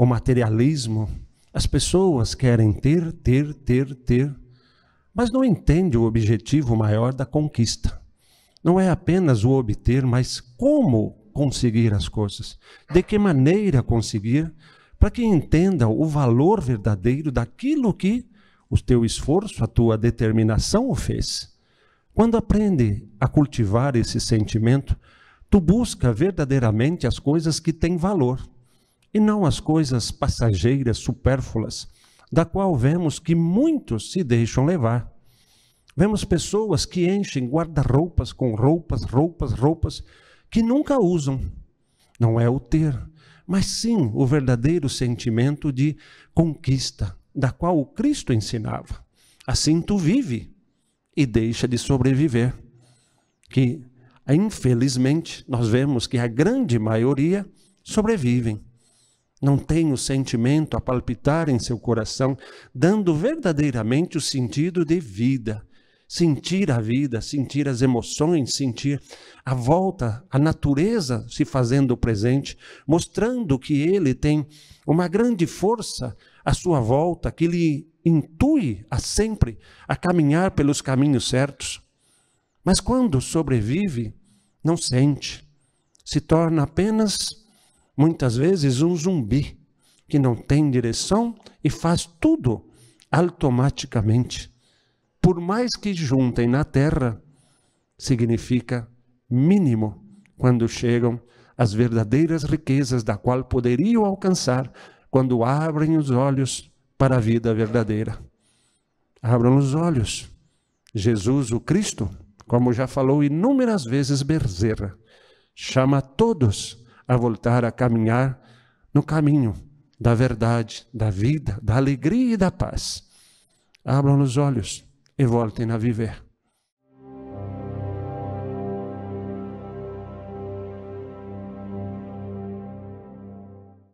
o materialismo. As pessoas querem ter, ter, ter, ter, mas não entende o objetivo maior da conquista. Não é apenas o obter, mas como conseguir as coisas, de que maneira conseguir, para que entenda o valor verdadeiro daquilo que o teu esforço, a tua determinação o fez. Quando aprende a cultivar esse sentimento, tu busca verdadeiramente as coisas que têm valor e não as coisas passageiras, supérfluas, da qual vemos que muitos se deixam levar. Vemos pessoas que enchem guarda-roupas com roupas, roupas, roupas, que nunca usam. Não é o ter, mas sim o verdadeiro sentimento de conquista, da qual o Cristo ensinava. Assim tu vive e deixa de sobreviver. Que, infelizmente, nós vemos que a grande maioria sobrevivem não tem o sentimento a palpitar em seu coração, dando verdadeiramente o sentido de vida. Sentir a vida, sentir as emoções, sentir a volta, a natureza se fazendo presente, mostrando que ele tem uma grande força à sua volta, que lhe intui a sempre a caminhar pelos caminhos certos. Mas quando sobrevive, não sente, se torna apenas muitas vezes, um zumbi que não tem direção e faz tudo automaticamente. Por mais que juntem na terra, significa mínimo quando chegam as verdadeiras riquezas da qual poderiam alcançar quando abrem os olhos para a vida verdadeira. Abram os olhos. Jesus, o Cristo, como já falou inúmeras vezes Berzerra, chama todos a voltar a caminhar no caminho da verdade, da vida, da alegria e da paz. Abram os olhos e voltem a viver.